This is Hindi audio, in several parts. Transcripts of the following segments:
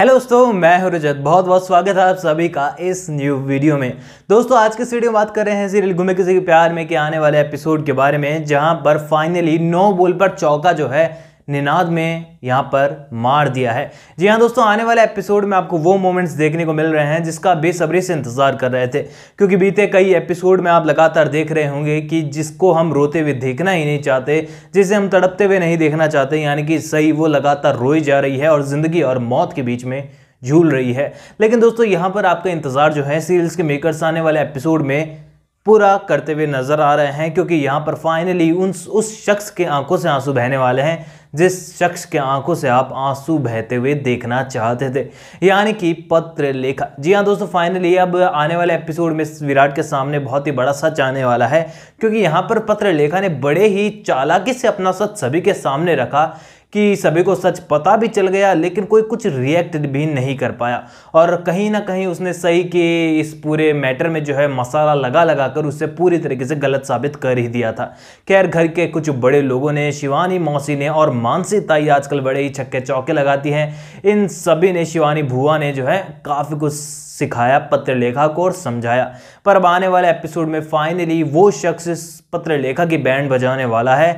हेलो दोस्तों मैं हूं रजत बहुत बहुत स्वागत है आप सभी का इस न्यू वीडियो में दोस्तों आज के इस वीडियो में बात कर रहे हैं सीरियल गुमे किसी के प्यार में के आने वाले एपिसोड के बारे में जहां पर फाइनली नो बोल पर चौका जो है निनाद में यहाँ पर मार दिया है जी हाँ दोस्तों आने वाले एपिसोड में आपको वो मोमेंट्स देखने को मिल रहे हैं जिसका बेसब्री से इंतजार कर रहे थे क्योंकि बीते कई एपिसोड में आप लगातार देख रहे होंगे कि जिसको हम रोते हुए देखना ही नहीं चाहते जिसे हम तड़पते हुए नहीं देखना चाहते यानी कि सही वो लगातार रोई जा रही है और ज़िंदगी और मौत के बीच में झूल रही है लेकिन दोस्तों यहाँ पर आपका इंतज़ार जो है सीरियल्स के मेकर्स आने वाले एपिसोड में पूरा करते हुए नज़र आ रहे हैं क्योंकि यहाँ पर फाइनली उन उस शख्स के आंखों से आंसू बहने वाले हैं जिस शख्स के आंखों से आप आंसू बहते हुए देखना चाहते थे यानी कि पत्र लेखा जी हाँ दोस्तों फाइनली अब आने वाले एपिसोड में विराट के सामने बहुत ही बड़ा सच आने वाला है क्योंकि यहाँ पर पत्र लेखा ने बड़े ही चालाकी से अपना सच सभी के सामने रखा कि सभी को सच पता भी चल गया लेकिन कोई कुछ रिएक्ट भी नहीं कर पाया और कहीं ना कहीं उसने सही कि इस पूरे मैटर में जो है मसाला लगा लगा कर उसे पूरी तरीके से गलत साबित कर ही दिया था खैर घर के कुछ बड़े लोगों ने शिवानी मौसी ने और मानसी ताई आजकल बड़े ही छक्के चौके लगाती हैं इन सभी ने शिवानी भुआ ने जो है काफ़ी कुछ सिखाया पत्र लेखा को और समझाया पर अब आने वाले एपिसोड में फाइनली वो शख्स पत्र लेखा की बैंड बजाने वाला है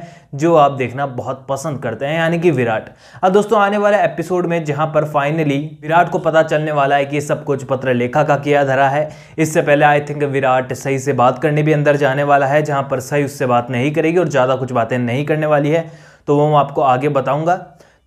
जो आप देखना बहुत पसंद करते हैं यानी कि विराट अब दोस्तों आने वाले एपिसोड में जहां पर फाइनली विराट को पता चलने वाला है कि सब कुछ पत्र लेखा का किया धरा है इससे पहले आई थिंक विराट सही से बात करने भी अंदर जाने वाला है जहां पर सही उससे बात नहीं करेगी और ज़्यादा कुछ बातें नहीं करने वाली है तो वो मैं आपको आगे बताऊंगा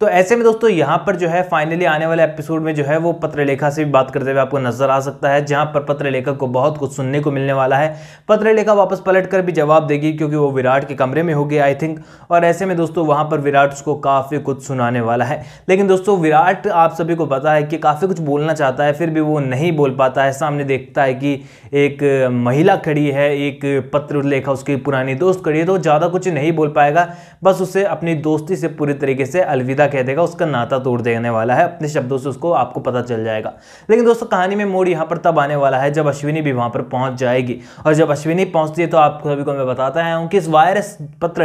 तो ऐसे में दोस्तों यहाँ पर जो है फाइनली आने वाले एपिसोड में जो है वो पत्र लेखा से भी बात करते हुए आपको नजर आ सकता है जहाँ पर पत्र लेखक को बहुत कुछ सुनने को मिलने वाला है पत्र लेखा वापस पलट कर भी जवाब देगी क्योंकि वो विराट के कमरे में होगी आई थिंक और ऐसे में दोस्तों वहाँ पर विराट उसको काफ़ी कुछ सुनाने वाला है लेकिन दोस्तों विराट आप सभी को पता है कि काफ़ी कुछ बोलना चाहता है फिर भी वो नहीं बोल पाता है सामने देखता है कि एक महिला खड़ी है एक पत्र लेखा उसकी पुरानी दोस्त खड़ी है तो ज़्यादा कुछ नहीं बोल पाएगा बस उसे अपनी दोस्ती से पूरी तरीके से अलविदा कह देगा उसका नाता तोड़ देने वाला है अपने शब्दों से उसको आपको पता चल जाएगा लेकिन दोस्तों कहानी में मोड़ यहाँ पर तब आने वाला है जब अश्विनी भी वहाँ पर पहुँच जाएगी और जब अश्विनी पहुँचती है तो आप सभी को मैं बताता है कि इस वायरस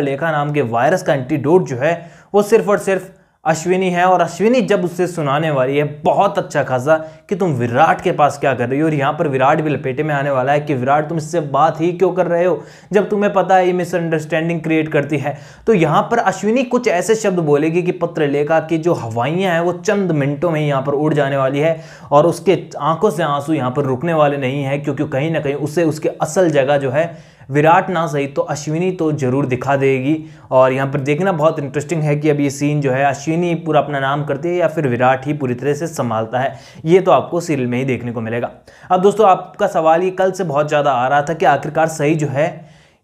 लेखा नाम के वायरस का एंटीडोट जो है वो सिर्फ और सिर्फ अश्विनी है और अश्विनी जब उससे सुनाने वाली है बहुत अच्छा खासा कि तुम विराट के पास क्या कर रही हो और यहाँ पर विराट भी लपेटे में आने वाला है कि विराट तुम इससे बात ही क्यों कर रहे हो जब तुम्हें पता है ये मिसअंडरस्टैंडिंग क्रिएट करती है तो यहाँ पर अश्विनी कुछ ऐसे शब्द बोलेगी कि पत्र लेखा की जो हवाइयाँ हैं वो चंद मिनटों में यहाँ पर उड़ जाने वाली है और उसके आंखों से आंसू यहाँ पर रुकने वाले नहीं है क्योंकि कहीं ना कहीं उसे उसके असल जगह जो है विराट ना सही तो अश्विनी तो ज़रूर दिखा देगी और यहाँ पर देखना बहुत इंटरेस्टिंग है कि अब ये सीन जो है अश्विनी पूरा अपना नाम करती है या फिर विराट ही पूरी तरह से संभालता है ये तो आपको सीरियल में ही देखने को मिलेगा अब दोस्तों आपका सवाल ये कल से बहुत ज़्यादा आ रहा था कि आखिरकार सही जो है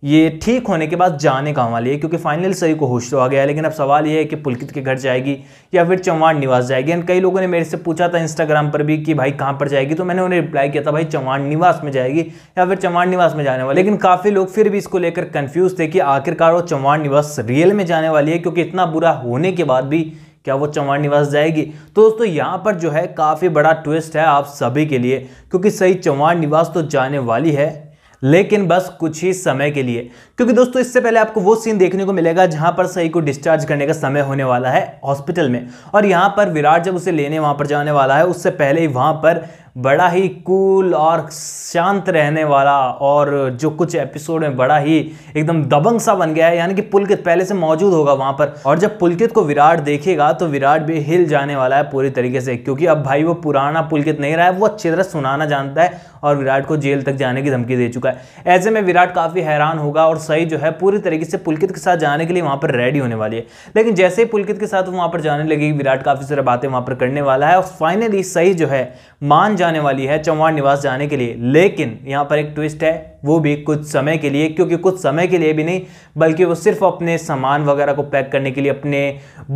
ये ठीक होने के बाद जाने कहाँ वाली है क्योंकि फाइनल सही को होश तो आ गया है लेकिन अब सवाल ये है कि पुलकित के घर जाएगी या फिर चौहान निवास जाएगी एंड कई लोगों ने मेरे से पूछा था इंस्टाग्राम पर भी कि भाई कहाँ पर जाएगी तो मैंने उन्हें रिप्लाई किया था भाई चौहान निवास में जाएगी या फिर चौहान निवास में जाने वाली लेकिन काफ़ी लोग फिर भी इसको लेकर कन्फ्यूज़ थे कि आखिरकार वो चौहान निवास रियल में जाने वाली है क्योंकि इतना बुरा होने के बाद भी क्या वो चौहान निवास जाएगी तो दोस्तों यहाँ पर जो है काफ़ी बड़ा ट्विस्ट है आप सभी के लिए क्योंकि सही चौहान निवास तो जाने वाली है लेकिन बस कुछ ही समय के लिए क्योंकि दोस्तों इससे पहले आपको वो सीन देखने को मिलेगा जहां पर सही को डिस्चार्ज करने का समय होने वाला है हॉस्पिटल में और यहां पर विराट जब उसे लेने वहां पर जाने वाला है उससे पहले ही वहां पर बड़ा ही कूल और शांत रहने वाला और जो कुछ एपिसोड में बड़ा ही एकदम दबंग सा बन गया है यानी कि पुलकित पहले से मौजूद होगा वहाँ पर और जब पुलकित को विराट देखेगा तो विराट भी हिल जाने वाला है पूरी तरीके से क्योंकि अब भाई वो पुराना पुलकित नहीं रहा है वो अच्छी तरह सुनाना जानता है और विराट को जेल तक जाने की धमकी दे चुका है ऐसे में विराट काफ़ी हैरान होगा और सही जो है पूरी तरीके से पुलकित के साथ जाने के लिए वहाँ पर रेडी होने वाली है लेकिन जैसे ही पुलकित के साथ वहाँ पर जाने लगेगी विराट काफ़ी सारे बातें वहाँ पर करने वाला है और फाइनली सही जो है मान जाने वाली है चौहान निवास जाने के लिए लेकिन यहाँ पर एक ट्विस्ट है वो भी कुछ समय के लिए क्योंकि कुछ समय के लिए भी नहीं बल्कि वो सिर्फ अपने सामान वगैरह को पैक करने के लिए अपने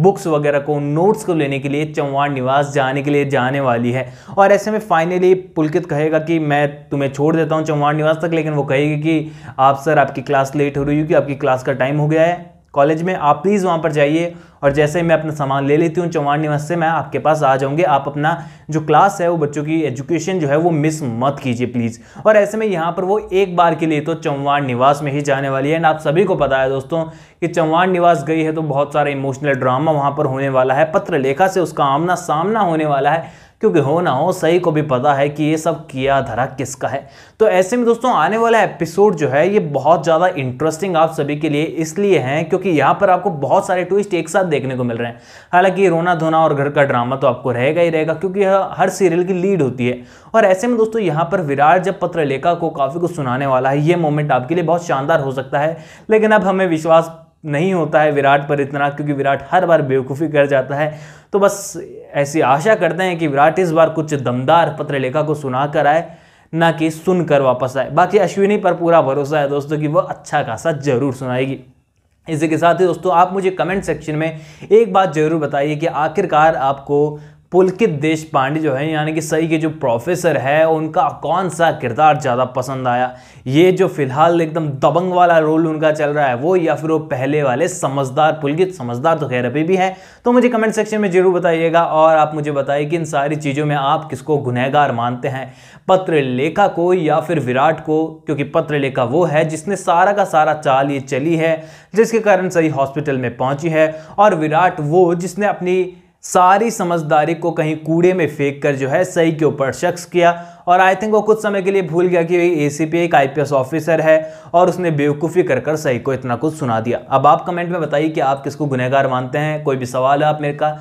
बुक्स वगैरह को नोट्स को लेने के लिए चौहान निवास जाने के लिए जाने वाली है और ऐसे में फाइनली पुलकित कहेगा कि मैं तुम्हें छोड़ देता हूँ चौहान निवास तक लेकिन वो कहेगी कि आप सर आपकी क्लास लेट हो रही होगी आपकी क्लास का टाइम हो गया है कॉलेज में आप प्लीज़ वहाँ पर जाइए और जैसे ही मैं अपना सामान ले लेती हूँ चौहान निवास से मैं आपके पास आ जाऊँगी आप अपना जो क्लास है वो बच्चों की एजुकेशन जो है वो मिस मत कीजिए प्लीज़ और ऐसे में यहाँ पर वो एक बार के लिए तो चौहान निवास में ही जाने वाली है एंड आप सभी को पता है दोस्तों कि चौहान निवास गई है तो बहुत सारा इमोशनल ड्रामा वहाँ पर होने वाला है पत्र लेखा से उसका आमना सामना होने वाला है क्योंकि हो ना हो सही को भी पता है कि ये सब किया धरा किसका है तो ऐसे में दोस्तों आने वाला एपिसोड जो है ये बहुत ज़्यादा इंटरेस्टिंग आप सभी के लिए इसलिए हैं क्योंकि यहाँ पर आपको बहुत सारे ट्विस्ट एक साथ देखने को मिल रहे हैं हालांकि रोना धोना और घर का ड्रामा तो आपको रहेगा ही रहेगा क्योंकि हर सीरियल की लीड होती है और ऐसे में दोस्तों यहाँ पर विराट जब लेखा को काफ़ी कुछ सुनाने वाला है ये मोमेंट आपके लिए बहुत शानदार हो सकता है लेकिन अब हमें विश्वास नहीं होता है विराट पर इतना क्योंकि विराट हर बार बेवकूफ़ी कर जाता है तो बस ऐसी आशा करते हैं कि विराट इस बार कुछ दमदार पत्रलेखा को सुना कर आए ना कि सुन कर वापस आए बाकी अश्विनी पर पूरा भरोसा है दोस्तों कि वह अच्छा खासा जरूर सुनाएगी इसी के साथ ही दोस्तों आप मुझे कमेंट सेक्शन में एक बात ज़रूर बताइए कि आखिरकार आपको पुलकित देश पांडे जो है यानी कि सही के जो प्रोफेसर है उनका कौन सा किरदार ज़्यादा पसंद आया ये जो फिलहाल एकदम दबंग वाला रोल उनका चल रहा है वो या फिर वो पहले वाले समझदार पुलकित समझदार तो खैर अभी भी है तो मुझे कमेंट सेक्शन में ज़रूर बताइएगा और आप मुझे बताइए कि इन सारी चीज़ों में आप किसको गुनहगार मानते हैं पत्र लेखा को या फिर विराट को क्योंकि पत्र लेखा वो है जिसने सारा का सारा चाल ये चली है जिसके कारण सही हॉस्पिटल में पहुंची है और विराट वो जिसने अपनी सारी समझदारी को कहीं कूड़े में फेंक कर जो है सही के ऊपर शख्स किया और आई थिंक वो कुछ समय के लिए भूल गया कि ए सी पी एक एस ऑफिसर है और उसने बेवकूफ़ी कर कर सही को इतना कुछ सुना दिया अब आप कमेंट में बताइए कि आप किसको गुनहगार मानते हैं कोई भी सवाल है आप मेरे का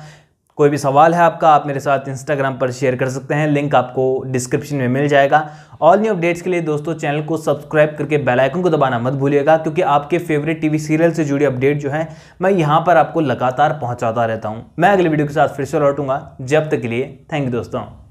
कोई भी सवाल है आपका आप मेरे साथ इंस्टाग्राम पर शेयर कर सकते हैं लिंक आपको डिस्क्रिप्शन में मिल जाएगा ऑल न्यू अपडेट्स के लिए दोस्तों चैनल को सब्सक्राइब करके बेल आइकन को दबाना मत भूलिएगा क्योंकि आपके फेवरेट टीवी सीरियल से जुड़ी अपडेट जो है मैं यहाँ पर आपको लगातार पहुँचाता रहता हूँ मैं अगले वीडियो के साथ फिर से लौटूंगा जब तक के लिए थैंक यू दोस्तों